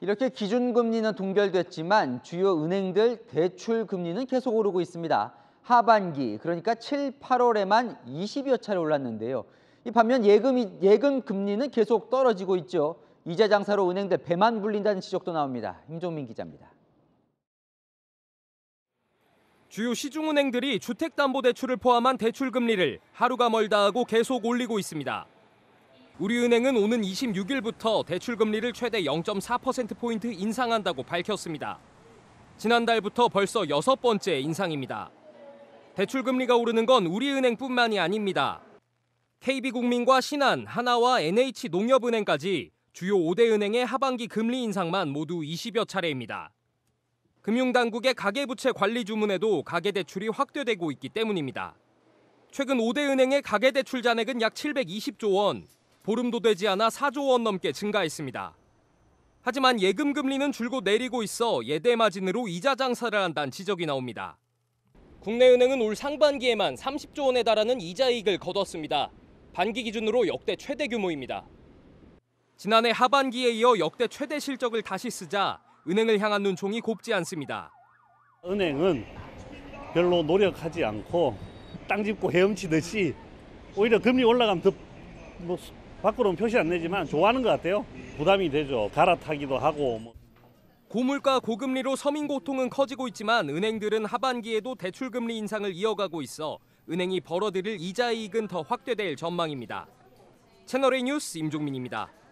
이렇게 기준금리는 동결됐지만 주요 은행들 대출 금리는 계속 오르고 있습니다. 하반기 그러니까 7, 8월에만 20여 차례 올랐는데요. 이 반면 예금 예금 금리는 계속 떨어지고 있죠. 이자 장사로 은행들 배만 불린다는 지적도 나옵니다. 임종민 기자입니다. 주요 시중은행들이 주택담보대출을 포함한 대출 금리를 하루가 멀다 하고 계속 올리고 있습니다. 우리은행은 오는 26일부터 대출금리를 최대 0.4%포인트 인상한다고 밝혔습니다. 지난달부터 벌써 여섯 번째 인상입니다. 대출금리가 오르는 건 우리은행뿐만이 아닙니다. KB국민과 신한, 하나와 NH농협은행까지 주요 5대 은행의 하반기 금리 인상만 모두 20여 차례입니다. 금융당국의 가계부채 관리 주문에도 가계대출이 확대되고 있기 때문입니다. 최근 5대 은행의 가계대출 잔액은 약 720조 원, 보름도 되지 않아 4조 원 넘게 증가했습니다. 하지만 예금 금리는 줄곧 내리고 있어 예대 마진으로 이자 장사를 한다는 지적이 나옵니다. 국내은행은 올 상반기에만 30조 원에 달하는 이자 이익을 거뒀습니다. 반기 기준으로 역대 최대 규모입니다. 지난해 하반기에 이어 역대 최대 실적을 다시 쓰자 은행을 향한 눈총이 곱지 않습니다. 은행은 별로 노력하지 않고 땅 짚고 헤엄치듯이 오히려 금리 올라가면 더뭐 밖으로는 표시 안 내지만 좋아하는 것 같아요. 부담이 되죠. 갈아타기도 하고. 뭐. 고물가 고금리로 서민 고통은 커지고 있지만 은행들은 하반기에도 대출 금리 인상을 이어가고 있어 은행이 벌어들일 이자 이익은 더 확대될 전망입니다. 채널A 뉴스 임종민입니다.